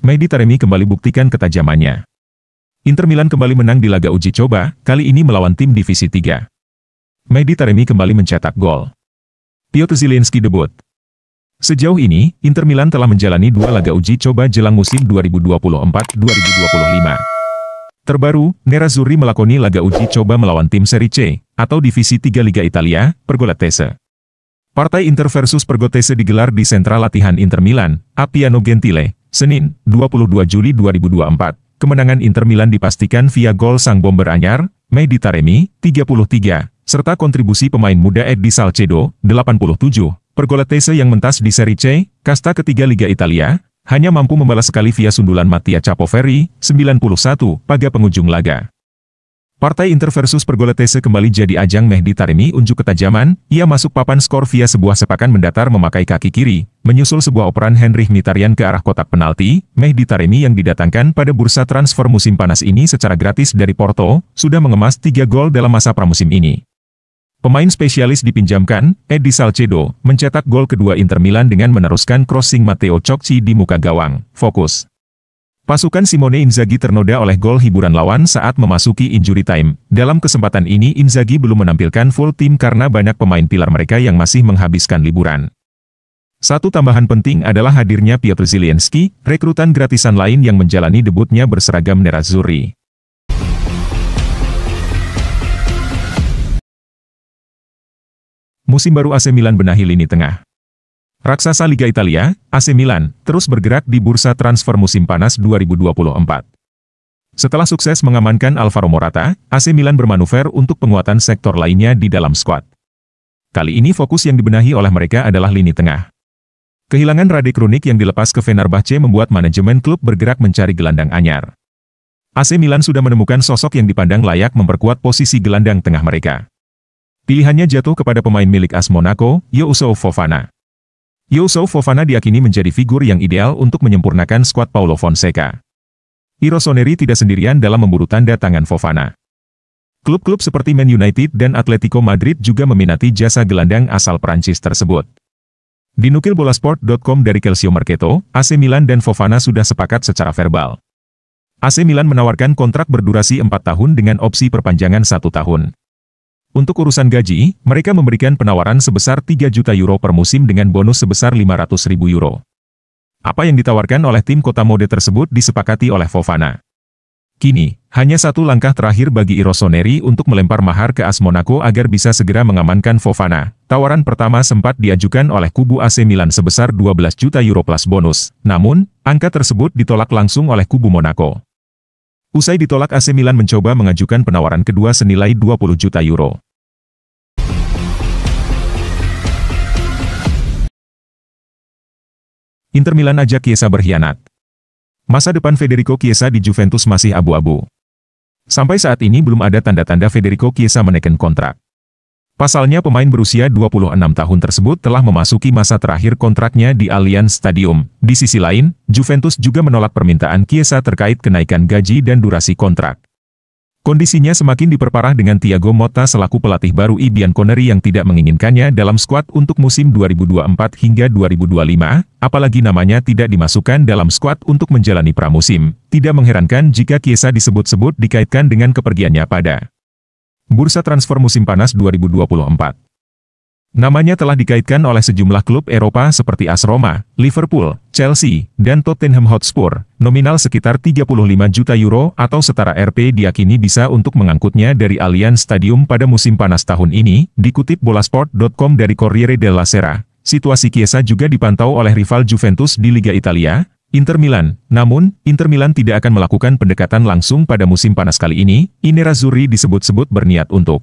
Mehdi Taremi kembali buktikan ketajamannya. Inter Milan kembali menang di laga uji coba, kali ini melawan tim Divisi 3. Mehdi Taremi kembali mencetak gol. Piotr Zielinski debut. Sejauh ini, Inter Milan telah menjalani dua laga uji coba jelang musim 2024-2025. Terbaru, Nerazzurri melakoni laga uji coba melawan tim Serie C, atau Divisi 3 Liga Italia, Pergolatese. Partai Inter versus Pergotese digelar di sentra latihan Inter Milan, Apiano Gentile, Senin, 22 Juli 2024, kemenangan Inter Milan dipastikan via gol sang bomber anyar, Medi Taremi, 33, serta kontribusi pemain muda Edi Salcedo, 87. Pergolatese yang mentas di seri C, kasta ketiga Liga Italia, hanya mampu membalas sekali via sundulan Mattia Capoferri, 91, pada pengunjung laga. Partai Inter versus Pergolatese kembali jadi ajang Mehdi Taremi unjuk ketajaman, ia masuk papan skor via sebuah sepakan mendatar memakai kaki kiri, Menyusul sebuah operan Henry Mitarian ke arah kotak penalti, Mehdi Taremi yang didatangkan pada bursa transfer musim panas ini secara gratis dari Porto, sudah mengemas 3 gol dalam masa pramusim ini. Pemain spesialis dipinjamkan, Edi Salcedo, mencetak gol kedua Inter Milan dengan meneruskan crossing Matteo Cocci di muka gawang. Fokus. Pasukan Simone Inzaghi ternoda oleh gol hiburan lawan saat memasuki injury time. Dalam kesempatan ini Inzaghi belum menampilkan full tim karena banyak pemain pilar mereka yang masih menghabiskan liburan. Satu tambahan penting adalah hadirnya Piotr Zielinski, rekrutan gratisan lain yang menjalani debutnya berseragam Nerazzurri. Musim baru AC Milan benahi lini tengah. Raksasa Liga Italia, AC Milan, terus bergerak di bursa transfer musim panas 2024. Setelah sukses mengamankan Alvaro Morata, AC Milan bermanuver untuk penguatan sektor lainnya di dalam skuad. Kali ini fokus yang dibenahi oleh mereka adalah lini tengah. Kehilangan Radik Runik yang dilepas ke Fenerbahce membuat manajemen klub bergerak mencari gelandang anyar. AC Milan sudah menemukan sosok yang dipandang layak memperkuat posisi gelandang tengah mereka. Pilihannya jatuh kepada pemain milik AS Monaco, Yousouf Fofana. Yousouf Fofana diakini menjadi figur yang ideal untuk menyempurnakan skuad Paulo Fonseca. Irosoneri tidak sendirian dalam memburu tanda tangan Fofana. Klub-klub seperti Man United dan Atletico Madrid juga meminati jasa gelandang asal Prancis tersebut. Dinukil bolasport.com dari Calcio Marketo, AC Milan dan Fofana sudah sepakat secara verbal. AC Milan menawarkan kontrak berdurasi 4 tahun dengan opsi perpanjangan 1 tahun. Untuk urusan gaji, mereka memberikan penawaran sebesar 3 juta euro per musim dengan bonus sebesar 500 ribu euro. Apa yang ditawarkan oleh tim kota mode tersebut disepakati oleh Fofana. Kini, hanya satu langkah terakhir bagi Irosoneri untuk melempar mahar ke AS Monaco agar bisa segera mengamankan Fofana. Tawaran pertama sempat diajukan oleh kubu AC Milan sebesar 12 juta euro plus bonus, namun, angka tersebut ditolak langsung oleh kubu Monaco. Usai ditolak AC Milan mencoba mengajukan penawaran kedua senilai 20 juta euro. Inter Milan ajak Kiesa berkhianat. Masa depan Federico Chiesa di Juventus masih abu-abu. Sampai saat ini belum ada tanda-tanda Federico Chiesa menekan kontrak. Pasalnya pemain berusia 26 tahun tersebut telah memasuki masa terakhir kontraknya di Allianz Stadium. Di sisi lain, Juventus juga menolak permintaan Chiesa terkait kenaikan gaji dan durasi kontrak. Kondisinya semakin diperparah dengan Thiago Motta selaku pelatih baru Ibian Connery yang tidak menginginkannya dalam skuad untuk musim 2024 hingga 2025, apalagi namanya tidak dimasukkan dalam skuad untuk menjalani pramusim. Tidak mengherankan jika Kiesa disebut-sebut dikaitkan dengan kepergiannya pada Bursa Transfer Musim Panas 2024. Namanya telah dikaitkan oleh sejumlah klub Eropa seperti AS Roma, Liverpool, Chelsea, dan Tottenham Hotspur. Nominal sekitar 35 juta euro atau setara RP diakini bisa untuk mengangkutnya dari Allianz Stadium pada musim panas tahun ini, dikutip bolasport.com dari Corriere della Sera. Situasi Chiesa juga dipantau oleh rival Juventus di Liga Italia, Inter Milan. Namun, Inter Milan tidak akan melakukan pendekatan langsung pada musim panas kali ini. Inerazzurri disebut-sebut berniat untuk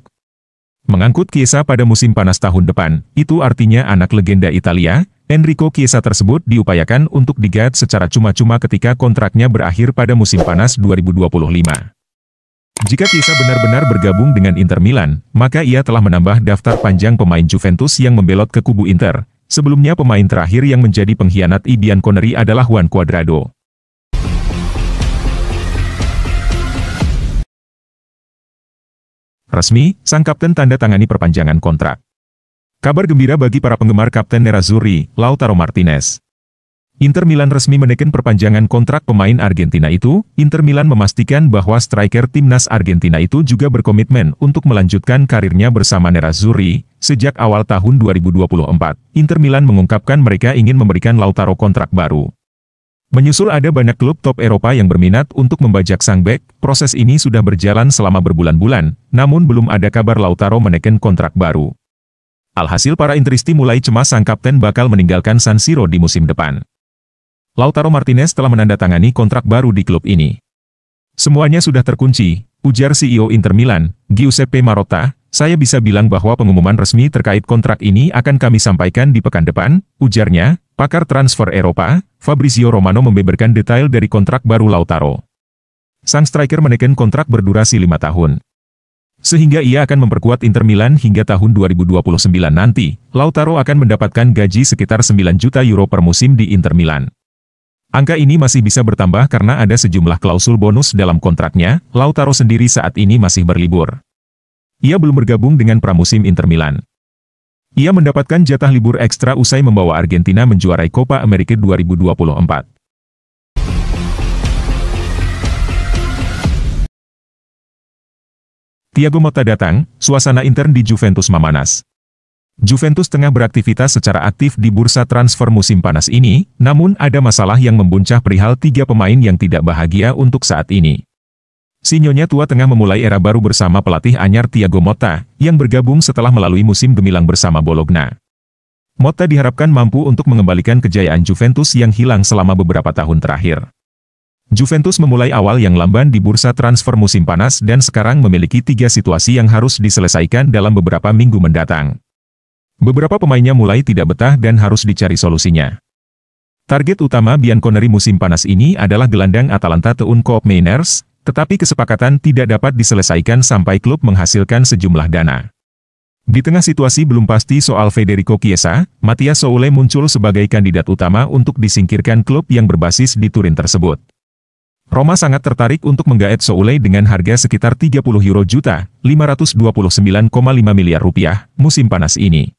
Mengangkut Chiesa pada musim panas tahun depan, itu artinya anak legenda Italia, Enrico Chiesa tersebut diupayakan untuk digat secara cuma-cuma ketika kontraknya berakhir pada musim panas 2025. Jika Chiesa benar-benar bergabung dengan Inter Milan, maka ia telah menambah daftar panjang pemain Juventus yang membelot ke kubu Inter. Sebelumnya pemain terakhir yang menjadi pengkhianat Ibian Connery adalah Juan Cuadrado. resmi, sang kapten tanda tangani perpanjangan kontrak. Kabar gembira bagi para penggemar Kapten Nerazzurri, Lautaro Martinez. Inter Milan resmi menekan perpanjangan kontrak pemain Argentina itu, Inter Milan memastikan bahwa striker timnas Argentina itu juga berkomitmen untuk melanjutkan karirnya bersama Nerazzurri. Sejak awal tahun 2024, Inter Milan mengungkapkan mereka ingin memberikan Lautaro kontrak baru. Menyusul ada banyak klub top Eropa yang berminat untuk membajak sang bek, proses ini sudah berjalan selama berbulan-bulan, namun belum ada kabar Lautaro menekan kontrak baru. Alhasil para interisti mulai cemas sang kapten bakal meninggalkan San Siro di musim depan. Lautaro Martinez telah menandatangani kontrak baru di klub ini. Semuanya sudah terkunci, ujar CEO Inter Milan, Giuseppe Marotta, saya bisa bilang bahwa pengumuman resmi terkait kontrak ini akan kami sampaikan di pekan depan, ujarnya, Pakar transfer Eropa, Fabrizio Romano membeberkan detail dari kontrak baru Lautaro. Sang striker menekan kontrak berdurasi lima tahun. Sehingga ia akan memperkuat Inter Milan hingga tahun 2029 nanti, Lautaro akan mendapatkan gaji sekitar 9 juta euro per musim di Inter Milan. Angka ini masih bisa bertambah karena ada sejumlah klausul bonus dalam kontraknya, Lautaro sendiri saat ini masih berlibur. Ia belum bergabung dengan pramusim Inter Milan. Ia mendapatkan jatah libur ekstra usai membawa Argentina menjuarai Copa America 2024. Thiago Motta datang, suasana intern di Juventus memanas. Juventus tengah beraktivitas secara aktif di bursa transfer musim panas ini, namun ada masalah yang membuncah perihal tiga pemain yang tidak bahagia untuk saat ini. Si Nyonya Tua tengah memulai era baru bersama pelatih Anyar Tiago Mota, yang bergabung setelah melalui musim gemilang bersama Bologna. Mota diharapkan mampu untuk mengembalikan kejayaan Juventus yang hilang selama beberapa tahun terakhir. Juventus memulai awal yang lamban di bursa transfer musim panas dan sekarang memiliki tiga situasi yang harus diselesaikan dalam beberapa minggu mendatang. Beberapa pemainnya mulai tidak betah dan harus dicari solusinya. Target utama Bianconeri musim panas ini adalah gelandang Atalanta Teun Mainers, tetapi kesepakatan tidak dapat diselesaikan sampai klub menghasilkan sejumlah dana. Di tengah situasi belum pasti soal Federico Chiesa, Matias Soule muncul sebagai kandidat utama untuk disingkirkan klub yang berbasis di Turin tersebut. Roma sangat tertarik untuk menggaet Soule dengan harga sekitar 30 euro juta, 529,5 miliar rupiah, musim panas ini.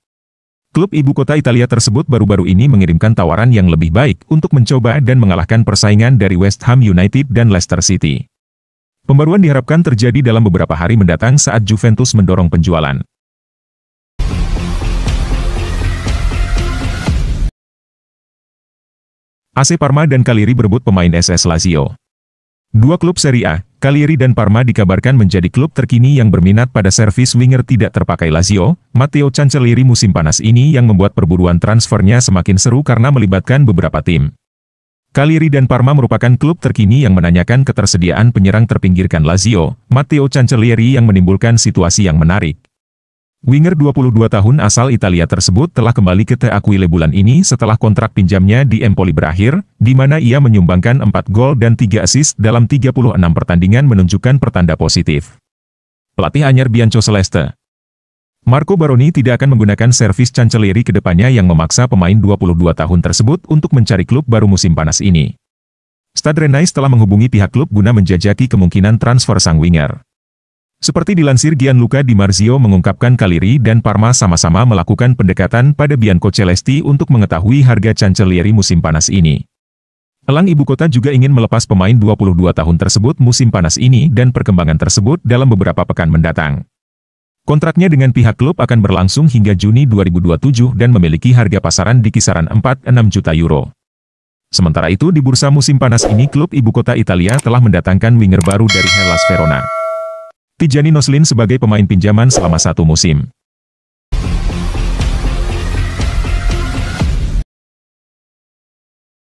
Klub ibu kota Italia tersebut baru-baru ini mengirimkan tawaran yang lebih baik untuk mencoba dan mengalahkan persaingan dari West Ham United dan Leicester City. Pembaruan diharapkan terjadi dalam beberapa hari mendatang saat Juventus mendorong penjualan. AC Parma dan Kaliri berebut pemain SS Lazio. Dua klub Serie A, Kaliri dan Parma dikabarkan menjadi klub terkini yang berminat pada servis winger tidak terpakai Lazio, Matteo Cancellieri musim panas ini yang membuat perburuan transfernya semakin seru karena melibatkan beberapa tim. Kaliri dan Parma merupakan klub terkini yang menanyakan ketersediaan penyerang terpinggirkan Lazio, Matteo Cancellieri yang menimbulkan situasi yang menarik. Winger 22 tahun asal Italia tersebut telah kembali ke Teaquile bulan ini setelah kontrak pinjamnya di Empoli berakhir, di mana ia menyumbangkan 4 gol dan 3 assist dalam 36 pertandingan menunjukkan pertanda positif. Pelatih Anyar Bianco Celeste Marco Baroni tidak akan menggunakan servis Canceleri kedepannya yang memaksa pemain 22 tahun tersebut untuk mencari klub baru musim panas ini. Stade Rennais telah menghubungi pihak klub guna menjajaki kemungkinan transfer sang winger. Seperti dilansir Gianluca Di Marzio mengungkapkan Kaliri dan Parma sama-sama melakukan pendekatan pada Bianco Celesti untuk mengetahui harga Canceleri musim panas ini. Elang ibu kota juga ingin melepas pemain 22 tahun tersebut musim panas ini dan perkembangan tersebut dalam beberapa pekan mendatang. Kontraknya dengan pihak klub akan berlangsung hingga Juni 2027 dan memiliki harga pasaran di kisaran 4-6 juta euro. Sementara itu di bursa musim panas ini klub ibu kota Italia telah mendatangkan winger baru dari Hellas Verona. Tijani Noslin sebagai pemain pinjaman selama satu musim.